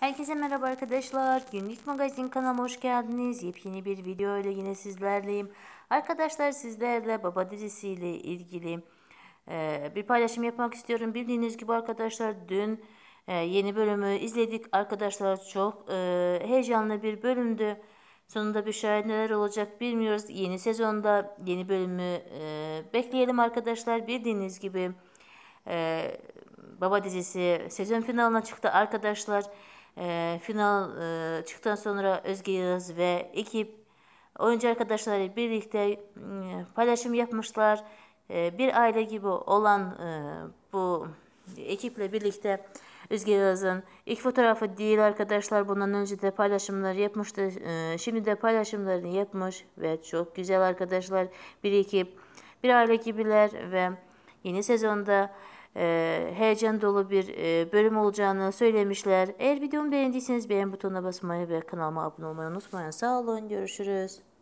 Herkese merhaba arkadaşlar. Günlük magazin kanalıma hoş geldiniz. Yepyeni bir video ile yine sizlerleyim. Arkadaşlar sizlerle baba dizisiyle ilgili e, bir paylaşım yapmak istiyorum. Bildiğiniz gibi arkadaşlar dün e, yeni bölümü izledik. Arkadaşlar çok e, heyecanlı bir bölümdü. Sonunda bir şahit neler olacak bilmiyoruz. Yeni sezonda yeni bölümü e, bekleyelim arkadaşlar. Bildiğiniz gibi e, Baba dizisi sezon finaline çıktı arkadaşlar. E, final e, çıktıktan sonra Özge Yağız ve ekip oyuncu arkadaşları birlikte e, paylaşım yapmışlar. E, bir aile gibi olan e, bu ekiple birlikte Özge Yağız'ın ilk fotoğrafı değil arkadaşlar. Bundan önce de paylaşımlar yapmıştı. E, şimdi de paylaşımlarını yapmış ve çok güzel arkadaşlar bir ekip, bir aile gibiler ve yeni sezonda e, heyecan dolu bir e, bölüm olacağını söylemişler. Eğer videomu beğendiyseniz beğen butonuna basmayı ve kanalıma abone olmayı unutmayın. Sağ olun, görüşürüz.